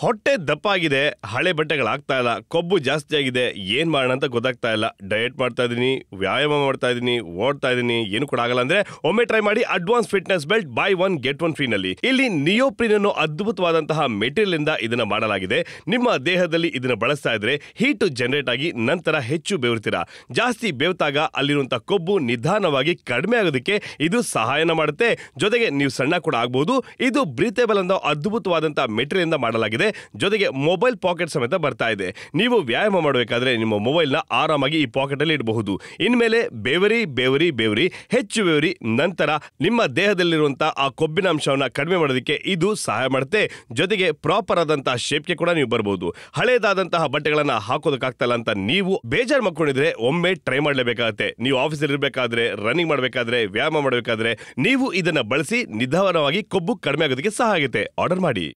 ಹೊಟ್ಟೆ ದಪ್ಪಾಗಿದೆ ಹಳೆ ಬಟ್ಟೆಗಳಾಗ್ತಾ ಆಗ್ತಾ ಇಲ್ಲ ಕೊಬ್ಬು ಜಾಸ್ತಿ ಆಗಿದೆ ಏನು ಮಾಡೋಣ ಅಂತ ಗೊತ್ತಾಗ್ತಾ ಇಲ್ಲ ಡಯಟ್ ಮಾಡ್ತಾ ಇದ್ದೀನಿ ವ್ಯಾಯಾಮ ಮಾಡ್ತಾ ಇದ್ದೀನಿ ಓಡ್ತಾ ಇದ್ದೀನಿ ಏನು ಕೂಡ ಆಗಲ್ಲ ಅಂದ್ರೆ ಒಮ್ಮೆ ಟ್ರೈ ಮಾಡಿ advance fitness belt buy one get one ಫ್ರೀನಲ್ಲಿ ಇಲ್ಲಿ ನಿಯೋಪ್ರಿನ್ ಅನ್ನು ಅದ್ಭುತವಾದಂತಹ ಮೆಟೀರಿಯಲ್ ಇಂದ ಇದನ್ನ ಮಾಡಲಾಗಿದೆ ನಿಮ್ಮ ದೇಹದಲ್ಲಿ ಇದನ್ನ ಬಳಸ್ತಾ ಇದ್ರೆ ಹೀಟ್ ಜನರೇಟ್ ಆಗಿ ನಂತರ ಹೆಚ್ಚು ಬೆವರ್ತೀರ ಜಾಸ್ತಿ ಬೇವ್ತಾಗ ಅಲ್ಲಿರುವಂತಹ ಕೊಬ್ಬು ನಿಧಾನವಾಗಿ ಕಡಿಮೆ ಆಗೋದಕ್ಕೆ ಇದು ಸಹಾಯನ ಮಾಡುತ್ತೆ ಜೊತೆಗೆ ನೀವು ಸಣ್ಣ ಕೂಡ ಆಗಬಹುದು ಇದು ಬ್ರೀತೇಬಲ್ ಅನ್ನೋ ಅದ್ಭುತವಾದಂತಹ ಮೆಟೀರಿಯಲ್ ಇಂದ ಮಾಡಲಾಗಿದೆ ಇದೆ ಜೊತೆಗೆ ಮೊಬೈಲ್ ಪಾಕೆಟ್ ಸಮೇತ ಬರ್ತಾ ಇದೆ ನೀವು ವ್ಯಾಯಾಮ ಮಾಡಬೇಕಾದ್ರೆ ನಿಮ್ಮ ಮೊಬೈಲ್ನ ಆರಾಮಾಗಿ ಈ ಪಾಕೆಟಲ್ಲಿ ಇಡಬಹುದು ಇನ್ಮೇಲೆ ಬೇವರಿ ಬೇವರಿ ಬೇವರಿ ಹೆಚ್ಚು ಬೇವರಿ ನಂತರ ನಿಮ್ಮ ದೇಹದಲ್ಲಿರುವಂತಹ ಆ ಕೊಬ್ಬಿನ ಅಂಶವನ್ನು ಕಡಿಮೆ ಮಾಡೋದಕ್ಕೆ ಇದು ಸಹಾಯ ಮಾಡುತ್ತೆ ಜೊತೆಗೆ ಪ್ರಾಪರ್ ಆದಂತಹ ಶೇಪ್ಗೆ ಕೂಡ ನೀವು ಬರಬಹುದು ಹಳೇದಾದಂತಹ ಬಟ್ಟೆಗಳನ್ನ ಹಾಕೋದಕ್ಕಾಗ್ತಲ್ಲ ಅಂತ ನೀವು ಬೇಜಾರು ಮಾಡ್ಕೊಂಡಿದ್ರೆ ಒಮ್ಮೆ ಟ್ರೈ ಮಾಡ್ಲೇಬೇಕಾಗುತ್ತೆ ನೀವು ಆಫೀಸಲ್ಲಿ ಇರಬೇಕಾದ್ರೆ ರನ್ನಿಂಗ್ ಮಾಡಬೇಕಾದ್ರೆ ವ್ಯಾಯಾಮ ಮಾಡಬೇಕಾದ್ರೆ ನೀವು ಇದನ್ನ ಬಳಸಿ ನಿಧಾನವಾಗಿ ಕೊಬ್ಬು ಕಡಿಮೆ ಆಗೋದಕ್ಕೆ ಸಹಾಯ ಆಗುತ್ತೆ ಆರ್ಡರ್ ಮಾಡಿ